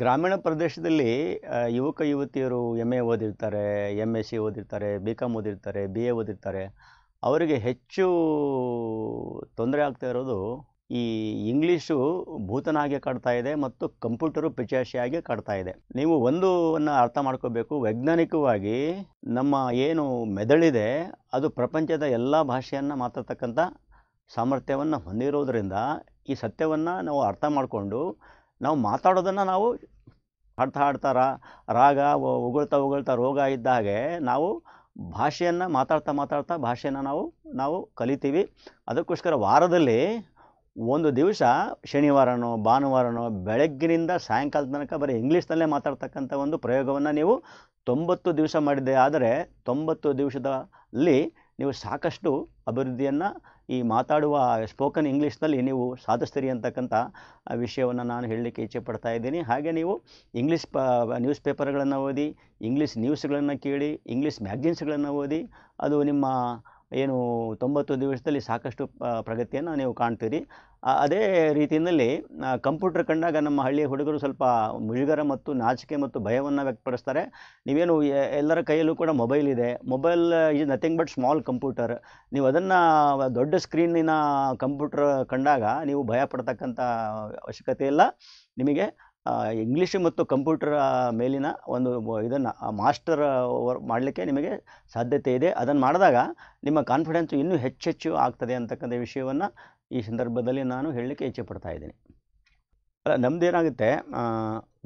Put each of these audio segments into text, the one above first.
ಗ್ರಾಮೀಣ ಪ್ರದೇಶದಲ್ಲಿ ಯುವಕ ಯುವತಿಯರು ಎಮ್ ಎ ಓದಿರ್ತಾರೆ ಎಮ್ ಎಸ್ ಸಿ ಓದಿರ್ತಾರೆ ಬಿ ಕಾಮ್ ಓದಿರ್ತಾರೆ ಬಿ ಎ ಓದಿರ್ತಾರೆ ಅವರಿಗೆ ಹೆಚ್ಚು ತೊಂದರೆ ಆಗ್ತಾ ಇರೋದು ಈ ಇಂಗ್ಲೀಷು ಭೂತನಾಗೆ ಕಾಡ್ತಾ ಇದೆ ಮತ್ತು ಕಂಪ್ಯೂಟರು ಪಿಚಾಶಿಯಾಗಿ ಕಾಡ್ತಾ ಇದೆ ನೀವು ಒಂದನ್ನು ಅರ್ಥ ಮಾಡ್ಕೋಬೇಕು ವೈಜ್ಞಾನಿಕವಾಗಿ ನಮ್ಮ ಏನು ಮೆದುಳಿದೆ ಅದು ಪ್ರಪಂಚದ ಎಲ್ಲ ಭಾಷೆಯನ್ನು ಮಾತಾಡ್ತಕ್ಕಂಥ ಸಾಮರ್ಥ್ಯವನ್ನು ಹೊಂದಿರೋದರಿಂದ ಈ ಸತ್ಯವನ್ನು ನಾವು ಅರ್ಥ ಮಾಡಿಕೊಂಡು ನಾವು ಮಾತಾಡೋದನ್ನು ನಾವು ಹಾಡ್ತಾ ಹಾಡ್ತಾ ರಾಗ ಉಗುಳ್ತಾ ಉಗುಳ್ತಾ ರೋಗ ಇದ್ದ ಹಾಗೆ ನಾವು ಭಾಷೆಯನ್ನು ಮಾತಾಡ್ತಾ ಮಾತಾಡ್ತಾ ಭಾಷೆಯನ್ನು ನಾವು ನಾವು ಕಲಿತೀವಿ ಅದಕ್ಕೋಸ್ಕರ ವಾರದಲ್ಲಿ ಒಂದು ದಿವಸ ಶನಿವಾರನೋ ಭಾನುವಾರನೋ ಬೆಳಗ್ಗಿನಿಂದ ಸಾಯಂಕಾಲ ತನಕ ಬರೀ ಇಂಗ್ಲೀಷ್ನಲ್ಲೇ ಮಾತಾಡ್ತಕ್ಕಂಥ ಒಂದು ಪ್ರಯೋಗವನ್ನು ನೀವು ತೊಂಬತ್ತು ದಿವಸ ಮಾಡಿದ್ದೆ ಆದರೆ ತೊಂಬತ್ತು ದಿವಸದಲ್ಲಿ ನೀವು ಸಾಕಷ್ಟು ಅಭಿವೃದ್ಧಿಯನ್ನು ಈ ಮಾತಾಡುವ ಸ್ಪೋಕನ್ ಇಂಗ್ಲೀಷ್ನಲ್ಲಿ ನೀವು ಸಾಧಿಸ್ತೀರಿ ಅಂತಕ್ಕಂಥ ವಿಷಯವನ್ನು ನಾನು ಹೇಳಲಿಕ್ಕೆ ಇಚ್ಛೆ ಪಡ್ತಾ ಇದ್ದೀನಿ ಹಾಗೆ ನೀವು ಇಂಗ್ಲೀಷ್ ಪ ನ್ಯೂಸ್ ಪೇಪರ್ಗಳನ್ನು ಓದಿ ಇಂಗ್ಲೀಷ್ ನ್ಯೂಸ್ಗಳನ್ನು ಕೇಳಿ ಇಂಗ್ಲೀಷ್ ಮ್ಯಾಗ್ಜಿನ್ಸ್ಗಳನ್ನು ಓದಿ ಅದು ನಿಮ್ಮ ಏನು ತೊಂಬತ್ತು ದಿವಸದಲ್ಲಿ ಸಾಕಷ್ಟು ಪ್ರಗತಿಯನ್ನು ನೀವು ಕಾಣ್ತೀರಿ ಅದೇ ರೀತಿಯಲ್ಲಿ ಕಂಪ್ಯೂಟರ್ ಕಂಡಾಗ ನಮ್ಮ ಹಳ್ಳಿಯ ಹುಡುಗರು ಸ್ವಲ್ಪ ಮುಜುಗರ ಮತ್ತು ನಾಚಿಕೆ ಮತ್ತು ಭಯವನ್ನು ವ್ಯಕ್ತಪಡಿಸ್ತಾರೆ ನೀವೇನು ಎಲ್ಲರ ಕೈಯಲ್ಲೂ ಕೂಡ ಮೊಬೈಲ್ ಇದೆ mobile is nothing but small computer ನೀವು ಅದನ್ನು ದೊಡ್ಡ ಸ್ಕ್ರೀನಿನ ಕಂಪ್ಯೂಟರ್ ಕಂಡಾಗ ನೀವು ಭಯ ಪಡ್ತಕ್ಕಂಥ ಅವಶ್ಯಕತೆ ಇಲ್ಲ ನಿಮಗೆ ಇಂಗ್ಲೀಷ್ ಮತ್ತು ಕಂಪ್ಯೂಟರ್ ಮೇಲಿನ ಒಂದು ಇದನ್ನು ಮಾಸ್ಟರ್ ಮಾಡಲಿಕ್ಕೆ ನಿಮಗೆ ಸಾಧ್ಯತೆ ಇದೆ ಅದನ್ನು ಮಾಡಿದಾಗ ನಿಮ್ಮ ಕಾನ್ಫಿಡೆನ್ಸ್ ಇನ್ನೂ ಹೆಚ್ಚೆಚ್ಚು ಆಗ್ತದೆ ಅಂತಕ್ಕಂಥ ವಿಷಯವನ್ನು ಈ ಸಂದರ್ಭದಲ್ಲಿ ನಾನು ಹೇಳಲಿಕ್ಕೆ ಇಚ್ಛೆ ಪಡ್ತಾ ಇದ್ದೀನಿ ಅಲ್ಲ ನಮ್ಮದೇನಾಗುತ್ತೆ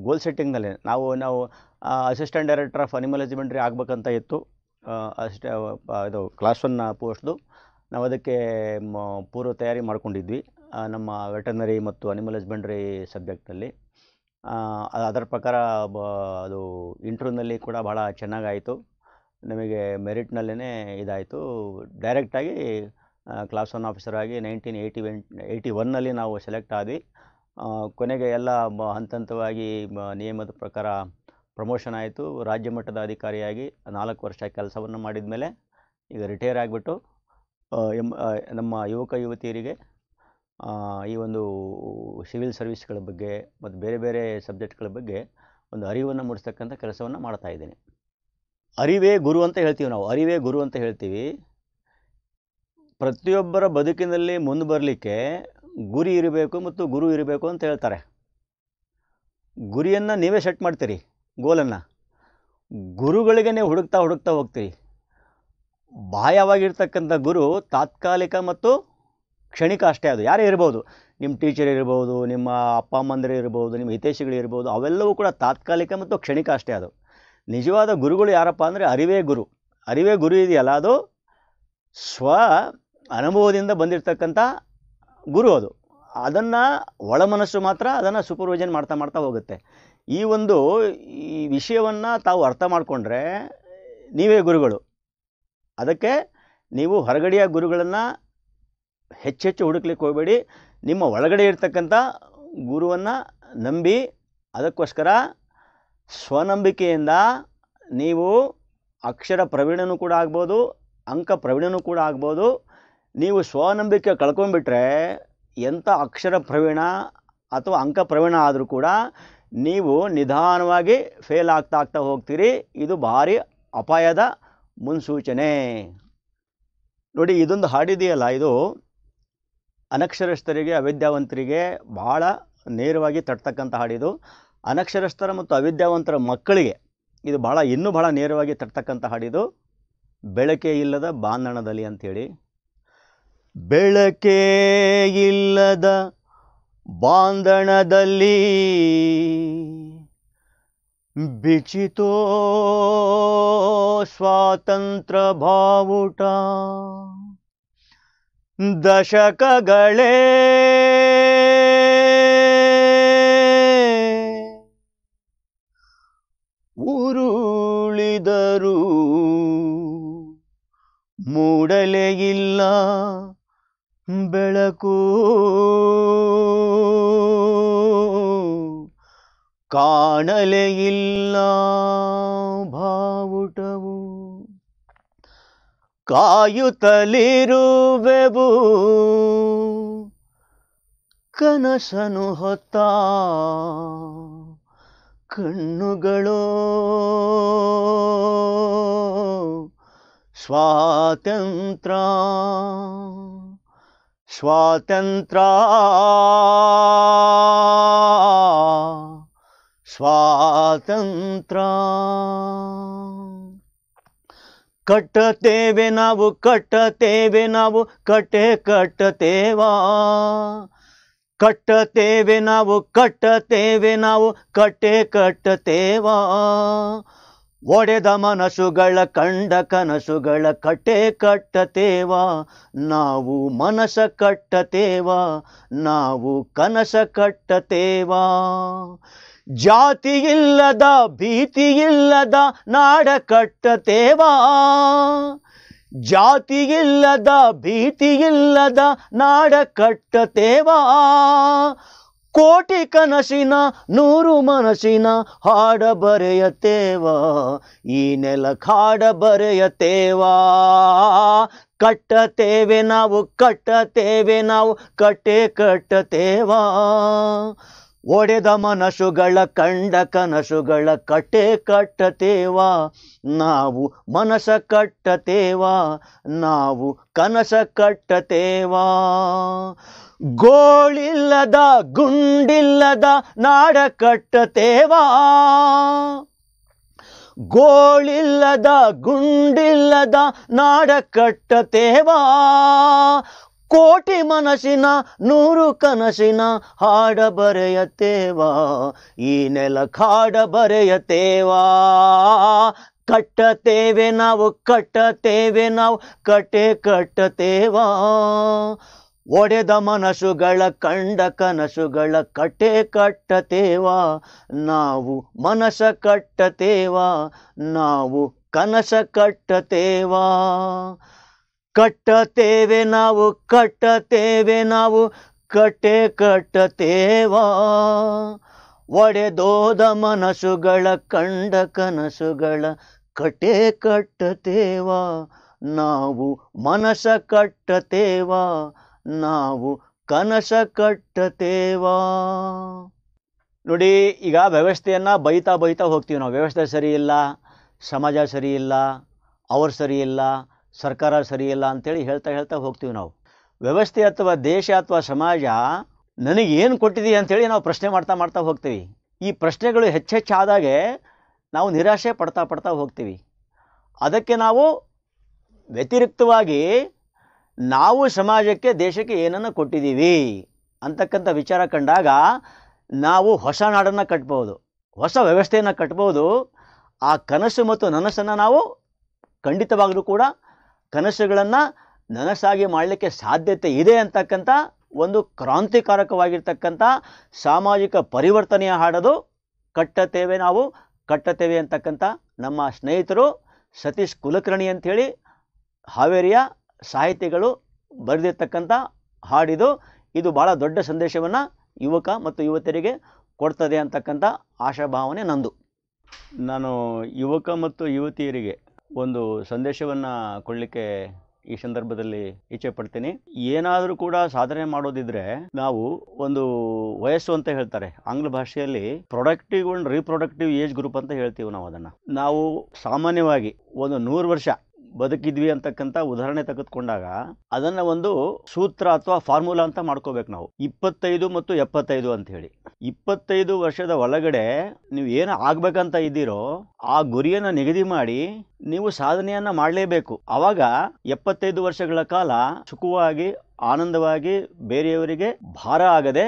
ಗೋಲ್ ಸೆಟ್ಟಿಂಗ್ನಲ್ಲಿ ನಾವು ನಾವು assistant director of animal husbandry ಆಗಬೇಕಂತ ಇತ್ತು ಅಸಿಸ್ಟ ಇದು ಕ್ಲಾಸ್ ಒನ್ ಪೋಸ್ಟ್ದು ನಾವು ಅದಕ್ಕೆ ಪೂರ್ವ ತಯಾರಿ ಮಾಡ್ಕೊಂಡಿದ್ವಿ ನಮ್ಮ ವೆಟರ್ನರಿ ಮತ್ತು ಅನಿಮಲ್ ಹಸ್ಬೆಂಡ್ರಿ ಸಬ್ಜೆಕ್ಟಲ್ಲಿ ಅದರ ಪ್ರಕಾರ ಬ ಅದು ಇಂಟ್ರ್ಯೂನಲ್ಲಿ ಕೂಡ ಭಾಳ ಚೆನ್ನಾಗಾಯಿತು ನಮಗೆ ಮೆರಿಟ್ನಲ್ಲೇ ಇದಾಯಿತು ಡೈರೆಕ್ಟಾಗಿ ಕ್ಲಾಸ್ ಒನ್ ಆಫೀಸರ್ ಆಗಿ ನೈನ್ಟೀನ್ ಏಯ್ಟಿ ಒನ್ ಏಯ್ಟಿ ಒನ್ನಲ್ಲಿ ನಾವು ಸೆಲೆಕ್ಟ್ ಆದ್ವಿ ಕೊನೆಗೆ ಎಲ್ಲ ಹಂತ ಹಂತವಾಗಿ ನಿಯಮದ ಪ್ರಕಾರ ಪ್ರಮೋಷನ್ ಆಯಿತು ರಾಜ್ಯ ಮಟ್ಟದ ಅಧಿಕಾರಿಯಾಗಿ ನಾಲ್ಕು ವರ್ಷ ಕೆಲಸವನ್ನು ಮಾಡಿದ ಮೇಲೆ ಈಗ ರಿಟೈರ್ ಆಗಿಬಿಟ್ಟು ನಮ್ಮ ಯುವಕ ಯುವತಿಯರಿಗೆ ಈ ಒಂದು ಸಿವಿಲ್ ಸರ್ವಿಸ್ಗಳ ಬಗ್ಗೆ ಮತ್ತು ಬೇರೆ ಬೇರೆ ಸಬ್ಜೆಕ್ಟ್ಗಳ ಬಗ್ಗೆ ಒಂದು ಅರಿವನ್ನು ಮೂಡಿಸ್ತಕ್ಕಂಥ ಕೆಲಸವನ್ನು ಮಾಡ್ತಾ ಇದ್ದೀನಿ ಅರಿವೇ ಗುರು ಅಂತ ಹೇಳ್ತೀವಿ ನಾವು ಅರಿವೇ ಗುರು ಅಂತ ಹೇಳ್ತೀವಿ ಪ್ರತಿಯೊಬ್ಬರ ಬದುಕಿನಲ್ಲಿ ಮುಂದೆ ಬರಲಿಕ್ಕೆ ಗುರಿ ಇರಬೇಕು ಮತ್ತು ಗುರು ಇರಬೇಕು ಅಂತ ಹೇಳ್ತಾರೆ ಗುರಿಯನ್ನು ನೀವೇ ಸೆಟ್ ಮಾಡ್ತೀರಿ ಗೋಲನ್ನು ಗುರುಗಳಿಗೆ ನೀವು ಹುಡುಕ್ತಾ ಹುಡುಕ್ತಾ ಹೋಗ್ತೀರಿ ಬಾಹ್ಯವಾಗಿರ್ತಕ್ಕಂಥ ಗುರು ತಾತ್ಕಾಲಿಕ ಮತ್ತು ಕ್ಷಣಿಕ ಅಷ್ಟೇ ಅದು ಯಾರೇ ಇರ್ಬೋದು ನಿಮ್ಮ ಟೀಚರ್ ಇರ್ಬೋದು ನಿಮ್ಮ ಅಪ್ಪ ಅಮ್ಮಂದಿರು ಇರ್ಬೋದು ನಿಮ್ಮ ಇರ್ಬೋದು ಅವೆಲ್ಲವೂ ಕೂಡ ತಾತ್ಕಾಲಿಕ ಮತ್ತು ಕ್ಷಣಿಕ ಅಷ್ಟೇ ಅದು ನಿಜವಾದ ಗುರುಗಳು ಯಾರಪ್ಪ ಅಂದರೆ ಅರಿವೇ ಗುರು ಅರಿವೇ ಗುರು ಇದೆಯಲ್ಲ ಅದು ಸ್ವ ಅನುಭವದಿಂದ ಬಂದಿರತಕ್ಕಂಥ ಗುರು ಅದು ಅದನ್ನು ಒಳ ಮನಸ್ಸು ಮಾತ್ರ ಅದನ್ನು ಸೂಪರ್ವಿಷನ್ ಮಾಡ್ತಾ ಮಾಡ್ತಾ ಹೋಗುತ್ತೆ ಈ ಒಂದು ಈ ವಿಷಯವನ್ನು ತಾವು ಅರ್ಥ ಮಾಡಿಕೊಂಡ್ರೆ ನೀವೇ ಗುರುಗಳು ಅದಕ್ಕೆ ನೀವು ಹೊರಗಡೆಯ ಗುರುಗಳನ್ನು ಹೆಚ್ಚೆಚ್ಚು ಹುಡುಕ್ಲಿಕ್ಕೆ ಹೋಗಬೇಡಿ ನಿಮ್ಮ ಒಳಗಡೆ ಇರ್ತಕ್ಕಂಥ ಗುರುವನ್ನು ನಂಬಿ ಅದಕ್ಕೋಸ್ಕರ ಸ್ವನಂಬಿಕೆಯಿಂದ ನೀವು ಅಕ್ಷರ ಪ್ರವೀಣನೂ ಕೂಡ ಆಗ್ಬೋದು ಅಂಕ ಪ್ರವೀಣನೂ ಕೂಡ ಆಗ್ಬೋದು ನೀವು ಸ್ವನಂಬಿಕೆ ಕಳ್ಕೊಂಡ್ಬಿಟ್ರೆ ಎಂಥ ಅಕ್ಷರ ಪ್ರವೀಣ ಅಥವಾ ಅಂಕ ಪ್ರವೀಣ ಆದರೂ ಕೂಡ ನೀವು ನಿಧಾನವಾಗಿ ಫೇಲ್ ಆಗ್ತಾ ಆಗ್ತಾ ಹೋಗ್ತೀರಿ ಇದು ಭಾರಿ ಅಪಾಯದ ಮುನ್ಸೂಚನೆ ನೋಡಿ ಇದೊಂದು ಹಾಡಿದೆಯಲ್ಲ ಇದು ಅನಕ್ಷರಸ್ಥರಿಗೆ ಅವಿದ್ಯಾವಂತರಿಗೆ ಭಾಳ ನೇರವಾಗಿ ತಟ್ಟತಕ್ಕಂಥ ಹಾಡಿದು ಅನಕ್ಷರಸ್ಥರ ಮತ್ತು ಅವಿದ್ಯಾವಂತರ ಮಕ್ಕಳಿಗೆ ಇದು ಭಾಳ ಇನ್ನೂ ಭಾಳ ನೇರವಾಗಿ ತಟ್ಟತಕ್ಕಂಥ ಹಾಡಿದು ಬೆಳಕೆ ಇಲ್ಲದ ಬಾಂಧಣದಲ್ಲಿ ಅಂಥೇಳಿ ಬೆಳಕೇ ಇಲ್ಲದ ಬಾಂಧಣದಲ್ಲಿ ಬಿಚಿತೋ ಸ್ವಾತಂತ್ರ್ಯ ಭಾವುಟ ದಶಕಗಳೇ ಉರುಳಿದರು ಮೂಡಲೇ ಇಲ್ಲ ಬೆಳಕು ಕಾಣಲೇ ಇಲ್ಲ ಭಾವುಟ ಕಾಯುತ್ತಲಿರುವೆವು ಕನಸನು ಹೊತ್ತ ಕಣ್ಣುಗಳೋ ಸ್ವಾತಂತ್ರ ಸ್ವಾತಂತ್ರ ಸ್ವಾತಂತ್ರ ಕಟ್ಟತೇವೆ ನಾವು ಕಟ್ಟತೇವೆ ನಾವು ಕಟ್ಟೆ ಕಟ್ಟತೇವಾ ಕಟ್ಟತೇವೆ ನಾವು ಕಟ್ಟತೇವೆ ನಾವು ಕಟ್ಟೆ ಕಟ್ಟತೇವಾ ಒಡೆದ ಮನಸುಗಳ ಕಂಡ ಕನಸುಗಳ ಕಟ್ಟೆ ಕಟ್ಟತೇವಾ ನಾವು ಮನಸ ಕಟ್ಟತೇವಾ ನಾವು ಕನಸ ಕಟ್ಟತೇವಾ ಜಾತಿ ಇಲ್ಲದ ಭೀತಿ ಇಲ್ಲದ ನಾಡ ಕಟ್ಟತೇವಾ ಭೀತಿ ಇಲ್ಲದ ನಾಡ ಕಟ್ಟತೇವಾ ಕೋಟಿ ಕನಸಿನ ನೂರು ಮನಸಿನ ಹಾಡ ಬರೆಯತೇವ ಈ ನೆಲ ಕಾಡ ಬರೆಯತೇವಾ ಕಟ್ಟತೇವೆ ನಾವು ಕಟ್ಟತೇವೆ ನಾವು ಕಟ್ಟೆ ಕಟ್ಟತೇವಾ ಒಡೆದ ಮನಸುಗಳ ಕಂಡ ಕನಸುಗಳ ಕಟ್ಟೆ ಕಟ್ಟತೇವಾ ನಾವು ಮನಸ ಕಟ್ಟತೇವಾ ನಾವು ಕನಸ ಕಟ್ಟತೇವಾ ಗೋಳಿಲ್ಲದ ಗುಂಡಿಲ್ಲದ ನಾಡ ಕಟ್ಟತೇವಾ ಗೋಳಿಲ್ಲದ ಗುಂಡಿಲ್ಲದ ನಾಡ ಕಟ್ಟತೇವಾ ಕೋಟಿ ಮನಸ್ಸಿನ ನೂರು ಕನಸಿನ ಹಾಡ ಬರೆಯತೇವಾ ಈ ನೆಲ ಕಾಡ ಬರೆಯತೇವಾ ಕಟ್ಟತೇವೆ ನಾವು ಕಟ್ಟತೇವೆ ನಾವು ಕಟ್ಟೆ ಕಟ್ಟತೇವಾ ಒಡೆದ ಮನಸ್ಸುಗಳ ಕಂಡ ಕನಸುಗಳ ಕಟ್ಟೆ ಕಟ್ಟತೇವಾ ನಾವು ಮನಸ ಕಟ್ಟತೇವಾ ನಾವು ಕನಸ ಕಟ್ಟತೇವಾ ಕಟ್ಟತೇವೆ ನಾವು ಕಟ್ಟತೇವೆ ನಾವು ಕಟ್ಟೆ ಕಟ್ಟತೇವಾ ಒಡೆದೋದ ಮನಸುಗಳ ಕಂಡ ಕನಸುಗಳ ಕಟೆ ಕಟ್ಟತೇವಾ ನಾವು ಮನಸ ಕಟ್ಟತೇವಾ ನಾವು ಕನಸ ಕಟ್ಟತೇವಾ ನೋಡಿ ಈಗ ವ್ಯವಸ್ಥೆಯನ್ನು ಬೈತಾ ಬೈತಾ ಹೋಗ್ತೀವಿ ನಾವು ವ್ಯವಸ್ಥೆ ಸರಿ ಇಲ್ಲ ಸಮಾಜ ಸರಿ ಇಲ್ಲ ಅವ್ರು ಸರಿ ಇಲ್ಲ ಸರ್ಕಾರ ಸರಿಯಿಲ್ಲ ಅಂತೇಳಿ ಹೇಳ್ತಾ ಹೇಳ್ತಾ ಹೋಗ್ತೀವಿ ನಾವು ವ್ಯವಸ್ಥೆ ಅಥವಾ ದೇಶ ಅಥವಾ ಸಮಾಜ ನನಗೇನು ಕೊಟ್ಟಿದೆ ಅಂಥೇಳಿ ನಾವು ಪ್ರಶ್ನೆ ಮಾಡ್ತಾ ಮಾಡ್ತಾ ಹೋಗ್ತೀವಿ ಈ ಪ್ರಶ್ನೆಗಳು ಹೆಚ್ಚೆಚ್ಚಾದಾಗೆ ನಾವು ನಿರಾಶೆ ಪಡ್ತಾ ಪಡ್ತಾ ಹೋಗ್ತೀವಿ ಅದಕ್ಕೆ ನಾವು ವ್ಯತಿರಿಕ್ತವಾಗಿ ನಾವು ಸಮಾಜಕ್ಕೆ ದೇಶಕ್ಕೆ ಏನನ್ನು ಕೊಟ್ಟಿದ್ದೀವಿ ಅಂತಕ್ಕಂಥ ವಿಚಾರ ಕಂಡಾಗ ನಾವು ಹೊಸ ನಾಡನ್ನು ಕಟ್ಬೋದು ಹೊಸ ವ್ಯವಸ್ಥೆಯನ್ನು ಕಟ್ಬೋದು ಆ ಕನಸು ಮತ್ತು ನನಸನ್ನು ನಾವು ಖಂಡಿತವಾಗಲೂ ಕೂಡ ಕನಸುಗಳನ್ನು ನನಸಾಗಿ ಮಾಡಲಿಕ್ಕೆ ಸಾಧ್ಯತೆ ಇದೆ ಅಂತಕ್ಕಂಥ ಒಂದು ಕ್ರಾಂತಿಕಾರಕವಾಗಿರ್ತಕ್ಕಂಥ ಸಾಮಾಜಿಕ ಪರಿವರ್ತನೆಯ ಹಾಡದು ಕಟ್ಟತೇವೆ ನಾವು ಕಟ್ಟತೇವೆ ಅಂತಕ್ಕಂಥ ನಮ್ಮ ಸ್ನೇಹಿತರು ಸತೀಶ್ ಕುಲಕರ್ಣಿ ಅಂಥೇಳಿ ಹಾವೇರಿಯ ಸಾಹಿತಿಗಳು ಬರೆದಿರ್ತಕ್ಕಂಥ ಹಾಡಿದು ಇದು ಭಾಳ ದೊಡ್ಡ ಸಂದೇಶವನ್ನು ಯುವಕ ಮತ್ತು ಯುವತಿಯರಿಗೆ ಕೊಡ್ತದೆ ಅಂತಕ್ಕಂಥ ಆಶಾಭಾವನೆ ನಂದು ನಾನು ಯುವಕ ಮತ್ತು ಯುವತಿಯರಿಗೆ ಒಂದು ಸಂದೇಶವನ್ನು ಕೊಡಲಿಕ್ಕೆ ಈ ಸಂದರ್ಭದಲ್ಲಿ ಇಚ್ಛೆ ಪಡ್ತೀನಿ ಏನಾದರೂ ಕೂಡ ಸಾಧನೆ ಮಾಡೋದಿದ್ರೆ ನಾವು ಒಂದು ವಯಸ್ಸು ಅಂತ ಹೇಳ್ತಾರೆ ಆಂಗ್ಲ ಭಾಷೆಯಲ್ಲಿ productive and reproductive age group ಅಂತ ಹೇಳ್ತೀವಿ ನಾವು ಅದನ್ನು ನಾವು ಸಾಮಾನ್ಯವಾಗಿ ಒಂದು ನೂರು ವರ್ಷ ಬದುಕಿದ್ವಿ ಅಂತಕ್ಕಂಥ ಉದಾಹರಣೆ ತೆಗೆದುಕೊಂಡಾಗ ಅದನ್ನ ಒಂದು ಸೂತ್ರ ಅಥವಾ ಫಾರ್ಮುಲಾ ಅಂತ ಮಾಡ್ಕೋಬೇಕು ನಾವು ಇಪ್ಪತ್ತೈದು ಮತ್ತು ಎಪ್ಪತ್ತೈದು ಅಂತ ಹೇಳಿ ಇಪ್ಪತ್ತೈದು ವರ್ಷದ ಒಳಗಡೆ ನೀವು ಏನು ಆಗ್ಬೇಕಂತ ಇದ್ದೀರೋ ಆ ಗುರಿಯನ್ನು ನಿಗದಿ ಮಾಡಿ ನೀವು ಸಾಧನೆಯನ್ನ ಮಾಡಲೇಬೇಕು ಅವಾಗ ಎಪ್ಪತ್ತೈದು ವರ್ಷಗಳ ಕಾಲ ಸುಖವಾಗಿ ಆನಂದವಾಗಿ ಬೇರೆಯವರಿಗೆ ಭಾರ ಆಗದೆ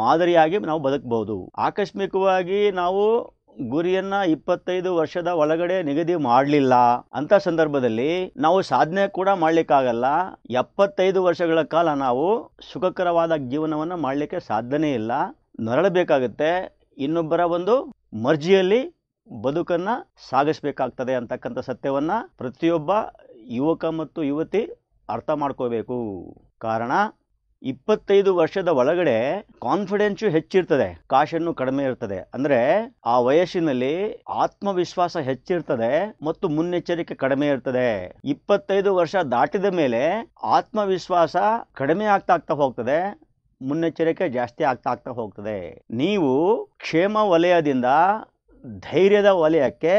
ಮಾದರಿಯಾಗಿ ನಾವು ಬದುಕಬಹುದು ಆಕಸ್ಮಿಕವಾಗಿ ನಾವು ಗುರಿಯನ್ನ ಇಪ್ಪತ್ತೈದು ವರ್ಷದ ಒಳಗಡೆ ನಿಗದಿ ಮಾಡಲಿಲ್ಲ ಅಂತ ಸಂದರ್ಭದಲ್ಲಿ ನಾವು ಸಾಧನೆ ಕೂಡ ಮಾಡ್ಲಿಕ್ಕಾಗಲ್ಲ ಎಪ್ಪತ್ತೈದು ವರ್ಷಗಳ ಕಾಲ ನಾವು ಸುಖಕರವಾದ ಜೀವನವನ್ನು ಮಾಡಲಿಕ್ಕೆ ಸಾಧ್ಯನೇ ಇಲ್ಲ ನರಳಬೇಕಾಗುತ್ತೆ ಇನ್ನೊಬ್ಬರ ಒಂದು ಮರ್ಜಿಯಲ್ಲಿ ಬದುಕನ್ನ ಸಾಗಿಸ್ಬೇಕಾಗ್ತದೆ ಅಂತಕ್ಕಂಥ ಸತ್ಯವನ್ನ ಪ್ರತಿಯೊಬ್ಬ ಯುವಕ ಮತ್ತು ಯುವತಿ ಅರ್ಥ ಮಾಡ್ಕೋಬೇಕು ಕಾರಣ ಇಪ್ಪತ್ತೈದು ವರ್ಷದ ಒಳಗಡೆ ಕಾನ್ಫಿಡೆನ್ಸು ಹೆಚ್ಚಿರ್ತದೆ ಕಾಶನ್ನು ಕಡಿಮೆ ಇರ್ತದೆ ಅಂದ್ರೆ ಆ ವಯಸ್ಸಿನಲ್ಲಿ ಆತ್ಮವಿಶ್ವಾಸ ಹೆಚ್ಚಿರ್ತದೆ ಮತ್ತು ಮುನ್ನೆಚ್ಚರಿಕೆ ಕಡಿಮೆ ಇರ್ತದೆ ಇಪ್ಪತ್ತೈದು ವರ್ಷ ದಾಟಿದ ಮೇಲೆ ಆತ್ಮವಿಶ್ವಾಸ ಕಡಿಮೆ ಆಗ್ತಾ ಆಗ್ತಾ ಹೋಗ್ತದೆ ಮುನ್ನೆಚ್ಚರಿಕೆ ಜಾಸ್ತಿ ಆಗ್ತಾ ಆಗ್ತಾ ಹೋಗ್ತದೆ ನೀವು ಕ್ಷೇಮ ವಲಯದಿಂದ ಧೈರ್ಯದ ವಲಯಕ್ಕೆ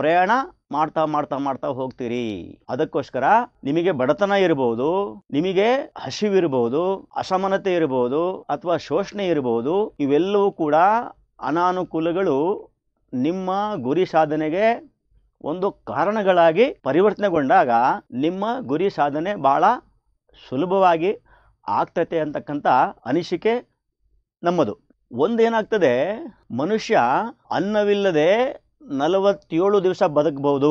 ಪ್ರಯಾಣ ಮಾಡ್ತಾ ಮಾಡ್ತಾ ಮಾಡ್ತಾ ಹೋಗ್ತೀರಿ ಅದಕ್ಕೋಸ್ಕರ ನಿಮಗೆ ಬಡತನ ಇರಬಹುದು ನಿಮಗೆ ಹಸಿವಿರಬಹುದು ಅಸಮಾನತೆ ಇರಬಹುದು ಅಥವಾ ಶೋಷಣೆ ಇರಬಹುದು ಇವೆಲ್ಲವೂ ಕೂಡ ಅನಾನುಕೂಲಗಳು ನಿಮ್ಮ ಗುರಿ ಸಾಧನೆಗೆ ಒಂದು ಕಾರಣಗಳಾಗಿ ಪರಿವರ್ತನೆಗೊಂಡಾಗ ನಿಮ್ಮ ಗುರಿ ಸಾಧನೆ ಭಾಳ ಸುಲಭವಾಗಿ ಆಗ್ತತೆ ಅಂತಕ್ಕಂಥ ಅನಿಸಿಕೆ ನಮ್ಮದು ಒಂದೇನಾಗ್ತದೆ ಮನುಷ್ಯ ಅನ್ನವಿಲ್ಲದೆ ನಲವತ್ತೇಳು ದಿವಸ ಬದುಕಬಹುದು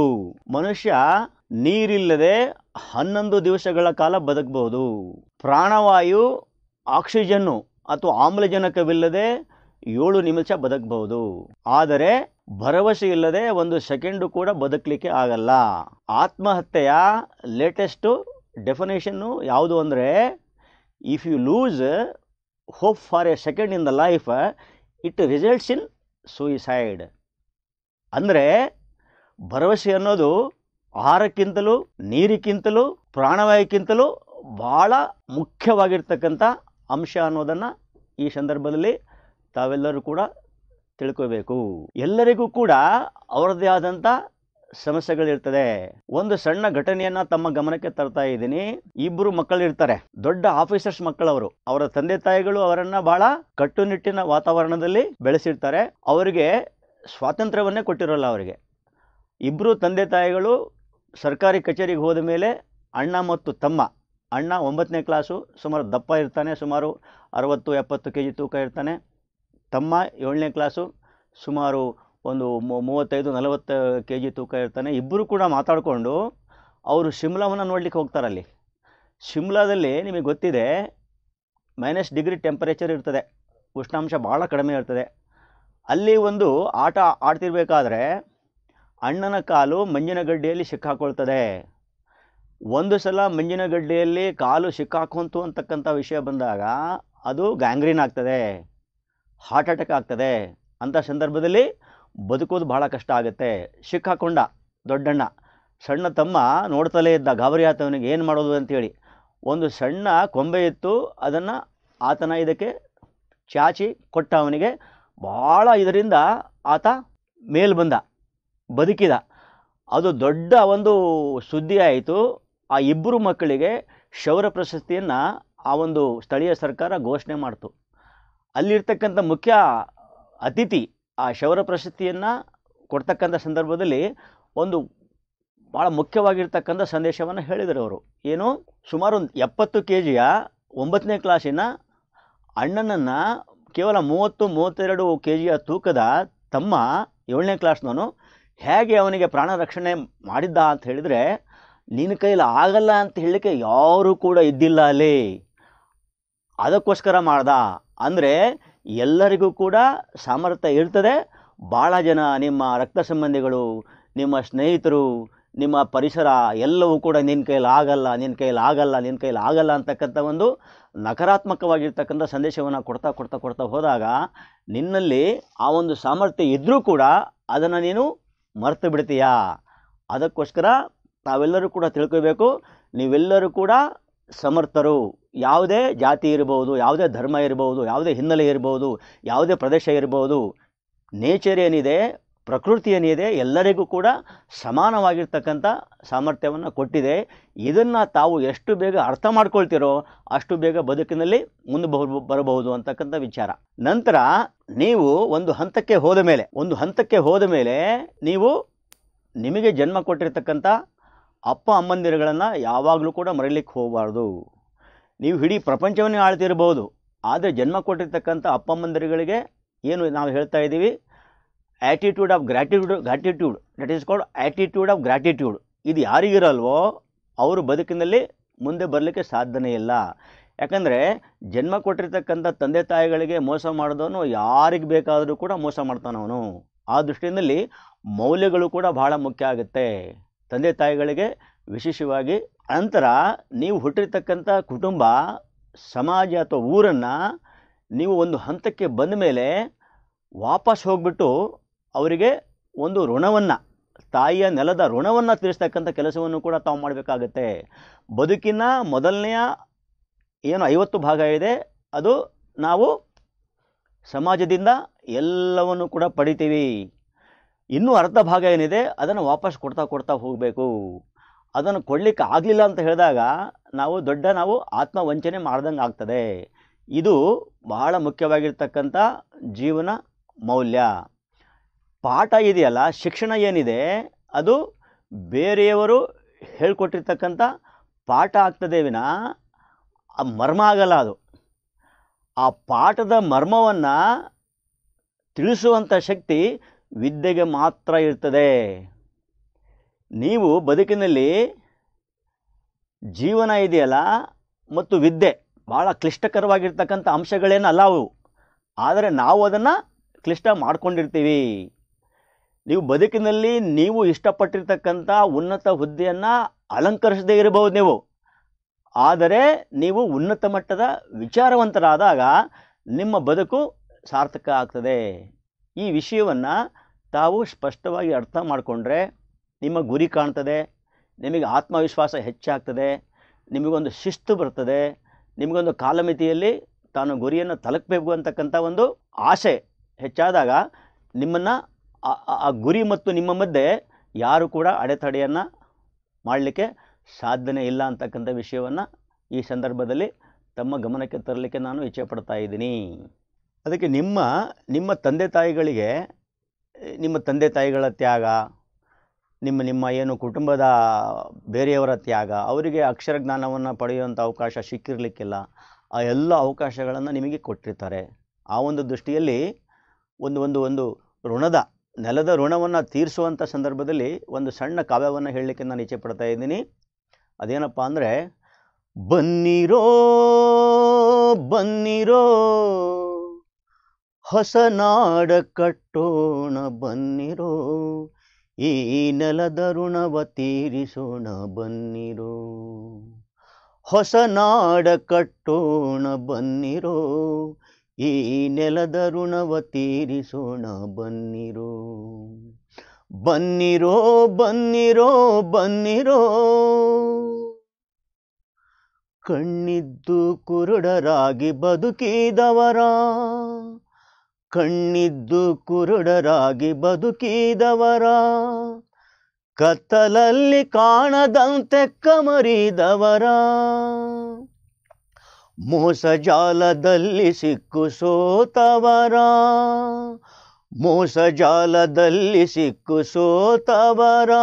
ಮನುಷ್ಯ ನೀರಿಲ್ಲದೆ ಹನ್ನೊಂದು ದಿವಸಗಳ ಕಾಲ ಬದುಕಬಹುದು ಪ್ರಾಣವಾಯು ಆಕ್ಸಿಜನ್ನು ಅಥವಾ ಆಮ್ಲಜನಕವಿಲ್ಲದೆ ಏಳು ನಿಮಿಷ ಬದುಕಬಹುದು ಆದರೆ ಭರವಸೆ ಇಲ್ಲದೆ ಒಂದು ಸೆಕೆಂಡು ಕೂಡ ಬದುಕಲಿಕ್ಕೆ ಆಗಲ್ಲ ಆತ್ಮಹತ್ಯೆಯ ಲೇಟೆಸ್ಟು ಡೆಫಿನೇಷನ್ನು ಯಾವುದು ಅಂದರೆ if you lose hope for a second in the life it results in suicide ಅಂದರೆ ಭರವಸೆ ಅನ್ನೋದು ಆಹಾರಕ್ಕಿಂತಲೂ ನೀರಿಗಿಂತಲೂ ಪ್ರಾಣವಾಯುಕ್ಕಿಂತಲೂ ಭಾಳ ಮುಖ್ಯವಾಗಿರ್ತಕ್ಕಂಥ ಅಂಶ ಅನ್ನೋದನ್ನು ಈ ಸಂದರ್ಭದಲ್ಲಿ ತಾವೆಲ್ಲರೂ ಕೂಡ ತಿಳ್ಕೋಬೇಕು ಎಲ್ಲರಿಗೂ ಕೂಡ ಅವರದೇ ಆದಂಥ ಸಮಸ್ಯೆಗಳಿರ್ತದೆ ಒಂದು ಸಣ್ಣ ಘಟನೆಯನ್ನ ತಮ್ಮ ಗಮನಕ್ಕೆ ತರ್ತಾ ಇದ್ದೀನಿ ಇಬ್ಬರು ಮಕ್ಕಳಿರ್ತಾರೆ ದೊಡ್ಡ ಆಫೀಸರ್ಸ್ ಮಕ್ಕಳವರು ಅವರ ತಂದೆ ತಾಯಿಗಳು ಅವರನ್ನ ಬಹಳ ಕಟ್ಟುನಿಟ್ಟಿನ ವಾತಾವರಣದಲ್ಲಿ ಬೆಳೆಸಿರ್ತಾರೆ ಅವರಿಗೆ ಸ್ವಾತಂತ್ರ್ಯವನ್ನೇ ಕೊಟ್ಟಿರೋಲ್ಲ ಅವರಿಗೆ ಇಬ್ಬರು ತಂದೆ ತಾಯಿಗಳು ಸರ್ಕಾರಿ ಕಚೇರಿಗೆ ಹೋದ ಮೇಲೆ ಅಣ್ಣ ಮತ್ತು ತಮ್ಮ ಅಣ್ಣ ಒಂಬತ್ತನೇ ಕ್ಲಾಸು ಸುಮಾರು ದಪ್ಪ ಇರ್ತಾನೆ ಸುಮಾರು ಅರವತ್ತು ಎಪ್ಪತ್ತು ಕೆ ಜಿ ತೂಕ ಇರ್ತಾನೆ ತಮ್ಮ ಏಳನೇ ಕ್ಲಾಸು ಸುಮಾರು ಒಂದು ಮೂವತ್ತೈದು ನಲವತ್ತು ಕೆ ಜಿ ತೂಕ ಇರ್ತಾನೆ ಇಬ್ಬರು ಕೂಡ ಮಾತಾಡಿಕೊಂಡು ಅವರು ಶಿಮ್ಲಾವನ್ನು ನೋಡ್ಲಿಕ್ಕೆ ಹೋಗ್ತಾರಲ್ಲಿ ಶಿಮ್ಲಾದಲ್ಲಿ ನಿಮಗೆ ಗೊತ್ತಿದೆ ಮೈನಸ್ ಡಿಗ್ರಿ ಟೆಂಪರೇಚರ್ ಇರ್ತದೆ ಉಷ್ಣಾಂಶ ಭಾಳ ಕಡಿಮೆ ಇರ್ತದೆ ಅಲ್ಲಿ ಒಂದು ಆಟ ಆಡ್ತಿರ್ಬೇಕಾದ್ರೆ ಅಣ್ಣನ ಕಾಲು ಮಂಜಿನ ಗಡ್ಡೆಯಲ್ಲಿ ಸಿಕ್ಕಾಕೊಳ್ತದೆ ಒಂದು ಸಲ ಮಂಜಿನ ಗಡ್ಡೆಯಲ್ಲಿ ಕಾಲು ಸಿಕ್ಕಾಕೊಂತು ಅಂತಕ್ಕಂಥ ವಿಷಯ ಬಂದಾಗ ಅದು ಗ್ಯಾಂಗ್ರೀನ್ ಆಗ್ತದೆ ಹಾರ್ಟ್ ಅಟ್ಯಾಕ್ ಆಗ್ತದೆ ಅಂಥ ಸಂದರ್ಭದಲ್ಲಿ ಬದುಕೋದು ಭಾಳ ಕಷ್ಟ ಆಗುತ್ತೆ ಸಿಕ್ಕಾಕೊಂಡ ದೊಡ್ಡಣ್ಣ ಸಣ್ಣ ತಮ್ಮ ನೋಡ್ತಲೇ ಇದ್ದ ಗಾಬರಿ ಆತವನಿಗೆ ಏನು ಮಾಡೋದು ಅಂತೇಳಿ ಒಂದು ಸಣ್ಣ ಕೊಂಬೆ ಇತ್ತು ಅದನ್ನು ಆತನ ಇದಕ್ಕೆ ಚಾಚಿ ಕೊಟ್ಟ ಅವನಿಗೆ ಭಾಳ ಇದರಿಂದ ಆತ ಮೇಲ್ ಬಂದ ಬದುಕಿದ ಅದು ದೊಡ್ಡ ಒಂದು ಸುದ್ದಿ ಆಯಿತು ಆ ಇಬ್ಬರು ಮಕ್ಕಳಿಗೆ ಶೌರ ಪ್ರಶಸ್ತಿಯನ್ನು ಆ ಒಂದು ಸ್ಥಳೀಯ ಸರ್ಕಾರ ಘೋಷಣೆ ಮಾಡ್ತು ಅಲ್ಲಿರ್ತಕ್ಕಂಥ ಮುಖ್ಯ ಅತಿಥಿ ಆ ಶೌರ ಪ್ರಶಸ್ತಿಯನ್ನು ಕೊಡ್ತಕ್ಕಂಥ ಸಂದರ್ಭದಲ್ಲಿ ಒಂದು ಭಾಳ ಮುಖ್ಯವಾಗಿರ್ತಕ್ಕಂಥ ಸಂದೇಶವನ್ನು ಹೇಳಿದರು ಅವರು ಏನು ಸುಮಾರು ಒಂದು ಎಪ್ಪತ್ತು ಕೆ ಜಿಯ ಒಂಬತ್ತನೇ ಕ್ಲಾಸಿನ ಅಣ್ಣನನ್ನು ಕೇವಲ ಮೂವತ್ತು ಮೂವತ್ತೆರಡು ಕೆ ಜಿಯ ತೂಕದ ತಮ್ಮ ಏಳನೇ ಕ್ಲಾಸ್ನವನು ಹೇಗೆ ಅವನಿಗೆ ಪ್ರಾಣ ರಕ್ಷಣೆ ಮಾಡಿದ್ದ ಅಂತ ಹೇಳಿದರೆ ನಿನ್ನ ಕೈಲಿ ಆಗಲ್ಲ ಅಂತ ಹೇಳಲಿಕ್ಕೆ ಯಾರೂ ಕೂಡ ಇದ್ದಿಲ್ಲ ಅಲ್ಲಿ ಅದಕ್ಕೋಸ್ಕರ ಮಾಡ್ದ ಅಂದರೆ ಎಲ್ಲರಿಗೂ ಕೂಡ ಸಾಮರ್ಥ್ಯ ಇರ್ತದೆ ಭಾಳ ಜನ ನಿಮ್ಮ ರಕ್ತ ಸಂಬಂಧಿಗಳು ನಿಮ್ಮ ಸ್ನೇಹಿತರು ನಿಮ್ಮ ಪರಿಸರ ಎಲ್ಲವೂ ಕೂಡ ನಿನ್ನ ಕೈಯಲ್ಲಿ ಆಗಲ್ಲ ನಿನ್ನ ಕೈಯಲ್ಲಿ ಆಗಲ್ಲ ನಿನ್ನ ಕೈಯಲ್ಲಿ ಆಗಲ್ಲ ಅಂತಕ್ಕಂಥ ಒಂದು ನಕಾರಾತ್ಮಕವಾಗಿರ್ತಕ್ಕಂಥ ಸಂದೇಶವನ್ನು ಕೊಡ್ತಾ ಕೊಡ್ತಾ ಕೊಡ್ತಾ ಹೋದಾಗ ನಿನ್ನಲ್ಲಿ ಆ ಒಂದು ಸಾಮರ್ಥ್ಯ ಇದ್ದರೂ ಕೂಡ ಅದನ್ನು ನೀನು ಮರೆತು ಬಿಡ್ತೀಯಾ ಅದಕ್ಕೋಸ್ಕರ ತಾವೆಲ್ಲರೂ ಕೂಡ ತಿಳ್ಕೋಬೇಕು ನೀವೆಲ್ಲರೂ ಕೂಡ ಸಮರ್ಥರು ಯಾವುದೇ ಜಾತಿ ಇರ್ಬೋದು ಯಾವುದೇ ಧರ್ಮ ಇರ್ಬೋದು ಯಾವುದೇ ಹಿನ್ನೆಲೆ ಇರ್ಬೋದು ಯಾವುದೇ ಪ್ರದೇಶ ಇರ್ಬೋದು ನೇಚರ್ ಏನಿದೆ ಪ್ರಕೃತಿ ಏನಿದೆ ಎಲ್ಲರಿಗೂ ಕೂಡ ಸಮಾನವಾಗಿರ್ತಕ್ಕಂಥ ಸಾಮರ್ಥ್ಯವನ್ನು ಕೊಟ್ಟಿದೆ ಇದನ್ನು ತಾವು ಎಷ್ಟು ಬೇಗ ಅರ್ಥ ಮಾಡ್ಕೊಳ್ತಿರೋ ಅಷ್ಟು ಬೇಗ ಬದುಕಿನಲ್ಲಿ ಮುಂದೆ ಬರಬಹುದು ಅಂತಕ್ಕಂಥ ವಿಚಾರ ನಂತರ ನೀವು ಒಂದು ಹಂತಕ್ಕೆ ಹೋದ ಮೇಲೆ ಒಂದು ಹಂತಕ್ಕೆ ಹೋದ ಮೇಲೆ ನೀವು ನಿಮಗೆ ಜನ್ಮ ಕೊಟ್ಟಿರ್ತಕ್ಕಂಥ ಅಪ್ಪ ಅಮ್ಮಂದಿರುಗಳನ್ನು ಯಾವಾಗಲೂ ಕೂಡ ಮರೀಲಿಕ್ಕೆ ಹೋಗಬಾರ್ದು ನೀವು ಇಡೀ ಪ್ರಪಂಚವನ್ನೇ ಆಳ್ತಿರ್ಬೋದು ಆದರೆ ಜನ್ಮ ಕೊಟ್ಟಿರ್ತಕ್ಕಂಥ ಅಪ್ಪ ಅಮ್ಮಂದಿರುಗಳಿಗೆ ಏನು ನಾವು ಹೇಳ್ತಾ ಇದ್ದೀವಿ attitude of gratitude gratitude that is called attitude of gratitude ಇದು ಯಾರಿಗಿರಲ್ವೋ ಅವರು ಬದುಕಿನಲ್ಲಿ ಮುಂದೆ ಬರಲಿಕ್ಕೆ ಸಾಧ್ಯನೇ ಇಲ್ಲ ಯಾಕಂದರೆ ಜನ್ಮ ಕೊಟ್ಟಿರ್ತಕ್ಕಂಥ ತಂದೆ ತಾಯಿಗಳಿಗೆ ಮೋಸ ಮಾಡಿದವನು ಯಾರಿಗೆ ಬೇಕಾದರೂ ಕೂಡ ಮೋಸ ಮಾಡ್ತಾನವನು ಆ ದೃಷ್ಟಿಯಲ್ಲಿ ಮೌಲ್ಯಗಳು ಕೂಡ ಭಾಳ ಮುಖ್ಯ ಆಗುತ್ತೆ ತಂದೆ ತಾಯಿಗಳಿಗೆ ವಿಶೇಷವಾಗಿ ನಂತರ ನೀವು ಹುಟ್ಟಿರ್ತಕ್ಕಂಥ ಕುಟುಂಬ ಸಮಾಜ ಅಥವಾ ಊರನ್ನು ನೀವು ಒಂದು ಹಂತಕ್ಕೆ ಬಂದ ಮೇಲೆ ವಾಪಸ್ ಹೋಗ್ಬಿಟ್ಟು ಅವರಿಗೆ ಒಂದು ಋಣವನ್ನು ತಾಯಿಯ ನೆಲದ ಋಣವನ್ನು ತೀರಿಸ್ತಕ್ಕಂಥ ಕೆಲಸವನ್ನು ಕೂಡ ತಾವು ಮಾಡಬೇಕಾಗತ್ತೆ ಬದುಕಿನ ಮೊದಲನೆಯ ಏನು ಐವತ್ತು ಭಾಗ ಇದೆ ಅದು ನಾವು ಸಮಾಜದಿಂದ ಎಲ್ಲವನ್ನು ಕೂಡ ಪಡಿತೀವಿ ಇನ್ನೂ ಅರ್ಧ ಭಾಗ ಏನಿದೆ ಅದನ್ನು ವಾಪಸ್ ಕೊಡ್ತಾ ಕೊಡ್ತಾ ಹೋಗಬೇಕು ಅದನ್ನು ಕೊಡಲಿಕ್ಕೆ ಆಗಲಿಲ್ಲ ಅಂತ ಹೇಳಿದಾಗ ನಾವು ದೊಡ್ಡ ನಾವು ಆತ್ಮವಂಚನೆ ಮಾಡ್ದಂಗೆ ಆಗ್ತದೆ ಇದು ಬಹಳ ಮುಖ್ಯವಾಗಿರ್ತಕ್ಕಂಥ ಜೀವನ ಮೌಲ್ಯ ಪಾಠ ಇದೆಯಲ್ಲ ಶಿಕ್ಷಣ ಏನಿದೆ ಅದು ಬೇರೆಯವರು ಹೇಳ್ಕೊಟ್ಟಿರ್ತಕ್ಕಂಥ ಪಾಠ ಆಗ್ತದೆ ವಿನ ಆ ಮರ್ಮ ಆಗಲ್ಲ ಅದು ಆ ಪಾಠದ ಮರ್ಮವನ್ನು ತಿಳಿಸುವಂಥ ಶಕ್ತಿ ವಿದ್ಯೆಗೆ ಮಾತ್ರ ಇರ್ತದೆ ನೀವು ಬದುಕಿನಲ್ಲಿ ಜೀವನ ಇದೆಯಲ್ಲ ಮತ್ತು ವಿದ್ಯೆ ಭಾಳ ಕ್ಲಿಷ್ಟಕರವಾಗಿರ್ತಕ್ಕಂಥ ಅಂಶಗಳೇನಲ್ಲ ಅವು ಆದರೆ ನಾವು ಅದನ್ನು ಕ್ಲಿಷ್ಟ ಮಾಡ್ಕೊಂಡಿರ್ತೀವಿ ನೀವು ಬದುಕಿನಲ್ಲಿ ನೀವು ಇಷ್ಟಪಟ್ಟಿರ್ತಕ್ಕಂಥ ಉನ್ನತ ಹುದ್ದೆಯನ್ನು ಅಲಂಕರಿಸದೇ ಇರಬಹುದು ನೀವು ಆದರೆ ನೀವು ಉನ್ನತ ಮಟ್ಟದ ವಿಚಾರವಂತರಾದಾಗ ನಿಮ್ಮ ಬದುಕು ಸಾರ್ಥಕ ಆಗ್ತದೆ ಈ ವಿಷಯವನ್ನು ತಾವು ಸ್ಪಷ್ಟವಾಗಿ ಅರ್ಥ ಮಾಡಿಕೊಂಡ್ರೆ ನಿಮ್ಮ ಗುರಿ ಕಾಣ್ತದೆ ನಿಮಗೆ ಆತ್ಮವಿಶ್ವಾಸ ಹೆಚ್ಚಾಗ್ತದೆ ನಿಮಗೊಂದು ಶಿಸ್ತು ಬರ್ತದೆ ನಿಮಗೊಂದು ಕಾಲಮಿತಿಯಲ್ಲಿ ತಾನು ಗುರಿಯನ್ನು ತಲುಪಬೇಕು ಅಂತಕ್ಕಂಥ ಒಂದು ಆಸೆ ಹೆಚ್ಚಾದಾಗ ನಿಮ್ಮನ್ನು ಆ ಗುರಿ ಮತ್ತು ನಿಮ್ಮ ಮಧ್ಯೆ ಯಾರು ಕೂಡ ಅಡೆತಡೆಯನ್ನು ಮಾಡಲಿಕ್ಕೆ ಸಾಧ್ಯನೇ ಇಲ್ಲ ಅಂತಕ್ಕಂಥ ವಿಷಯವನ್ನು ಈ ಸಂದರ್ಭದಲ್ಲಿ ತಮ್ಮ ಗಮನಕ್ಕೆ ತರಲಿಕ್ಕೆ ನಾನು ಇಚ್ಛೆ ಪಡ್ತಾ ಇದ್ದೀನಿ ಅದಕ್ಕೆ ನಿಮ್ಮ ನಿಮ್ಮ ತಂದೆ ತಾಯಿಗಳಿಗೆ ನಿಮ್ಮ ತಂದೆ ತಾಯಿಗಳ ತ್ಯಾಗ ನಿಮ್ಮ ನಿಮ್ಮ ಏನು ಕುಟುಂಬದ ಬೇರೆಯವರ ತ್ಯಾಗ ಅವರಿಗೆ ಅಕ್ಷರ ಜ್ಞಾನವನ್ನು ಪಡೆಯುವಂಥ ಅವಕಾಶ ಸಿಕ್ಕಿರಲಿಕ್ಕಿಲ್ಲ ಆ ಎಲ್ಲ ಅವಕಾಶಗಳನ್ನು ನಿಮಗೆ ಕೊಟ್ಟಿರ್ತಾರೆ ಆ ಒಂದು ದೃಷ್ಟಿಯಲ್ಲಿ ಒಂದು ಒಂದು ಒಂದು ಋಣದ ನೆಲದ ಋಣವನ್ನು ತೀರಿಸುವಂಥ ಸಂದರ್ಭದಲ್ಲಿ ಒಂದು ಸಣ್ಣ ಕಾವ್ಯವನ್ನು ಹೇಳಲಿಕ್ಕೆ ನಾನು ಇಚ್ಛೆ ಪಡ್ತಾ ಇದ್ದೀನಿ ಅದೇನಪ್ಪ ಅಂದರೆ ಬನ್ನಿರೋ ಬನ್ನಿರೋ ಹೊಸನಾಡ ಕಟ್ಟೋಣ ಬನ್ನಿರೋ ಈ ನೆಲದ ಋಣವ ತೀರಿಸೋಣ ಬನ್ನಿರೋ ನಾಡ ಕಟ್ಟೋಣ ಬನ್ನಿರೋ ಈ ನೆಲದ ಋಣವ ತೀರಿಸೋಣ ಬನ್ನಿರೋ ಬನ್ನಿರೋ ಬನ್ನಿರೋ ಬನ್ನಿರೋ ಕಣ್ಣಿದ್ದು ಕುರುಡರಾಗಿ ಬದುಕಿದವರ ಕಣ್ಣಿದ್ದು ಕುರುಡರಾಗಿ ಬದುಕಿದವರ ಕತ್ತಲಲ್ಲಿ ಕಾಣದಂತೆ ಕಮರಿದವರ ಮೋಸಜಾಲದಲ್ಲಿ ಸಿಕ್ಕು ಸೋತವರ ಮೋಸಜಾಲದಲ್ಲಿ ಸಿಕ್ಕು ಸೋತವರ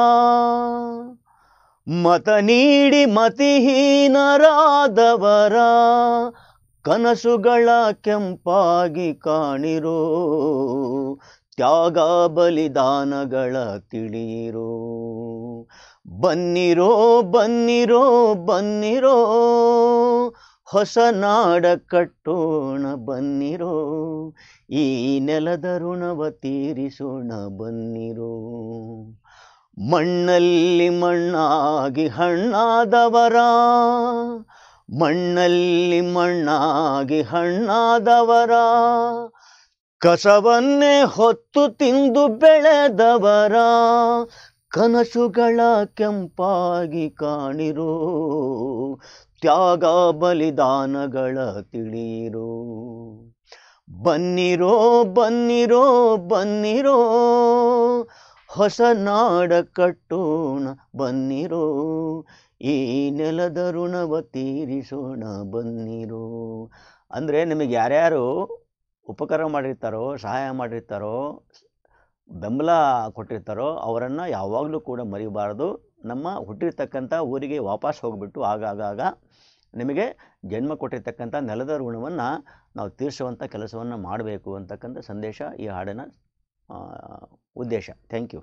ಮತ ನೀಡಿ ಮತಿಹೀನರಾದವರ ಕನಸುಗಳ ಕೆಂಪಾಗಿ ಕಾಣಿರೋ ತ್ಯಾಗ ಬಲಿದಾನಗಳ ತಿಳಿಯಿರೋ ಬನ್ನಿರೋ ಬನ್ನಿರೋ ಬನ್ನಿರೋ ಹೊಸ ನಾಡ ಕಟ್ಟೋಣ ಬನ್ನಿರೋ ಈ ನೆಲದ ಋಣವ ತೀರಿಸೋಣ ಬನ್ನಿರೋ ಮಣ್ಣಲ್ಲಿ ಮಣ್ಣಾಗಿ ಹಣ್ಣಾದವರ ಮಣ್ಣಲ್ಲಿ ಮಣ್ಣಾಗಿ ಹಣ್ಣಾದವರ ಕಸವನ್ನೇ ಹೊತ್ತು ತಿಂದು ಬೆಳೆದವರ ಕನಸುಗಳ ಕೆಂಪಾಗಿ ಕಾಣಿರೋ ತ್ಯಾಗ ಬಲಿದಾನಗಳ ತಿಳಿರು ಬನ್ನಿರೋ ಬನ್ನಿರೋ ಬನ್ನಿರೋ ಹೊಸ ನಾಡ ಕಟ್ಟೋಣ ಬನ್ನಿರೋ ಈ ನೆಲದ ಋಣವ ತೀರಿಸೋಣ ಬನ್ನಿರೋ ಅಂದರೆ ನಿಮಗೆ ಯಾರ್ಯಾರು ಉಪಕಾರ ಮಾಡಿರ್ತಾರೋ ಸಹಾಯ ಮಾಡಿರ್ತಾರೋ ಬೆಂಬಲ ಕೊಟ್ಟಿರ್ತಾರೋ ಅವರನ್ನು ಯಾವಾಗಲೂ ಕೂಡ ಮರಿಬಾರದು ನಮ್ಮ ಹುಟ್ಟಿರ್ತಕ್ಕಂಥ ಊರಿಗೆ ವಾಪಸ್ ಹೋಗಿಬಿಟ್ಟು ಆಗಾಗ ನಿಮಗೆ ಜನ್ಮ ಕೊಟ್ಟಿರ್ತಕ್ಕಂಥ ನೆಲದ ಋಣವನ್ನು ನಾವು ತೀರಿಸುವಂಥ ಕೆಲಸವನ್ನು ಮಾಡಬೇಕು ಅಂತಕ್ಕಂಥ ಸಂದೇಶ ಈ ಹಾಡಿನ ಉದ್ದೇಶ ಥ್ಯಾಂಕ್ ಯು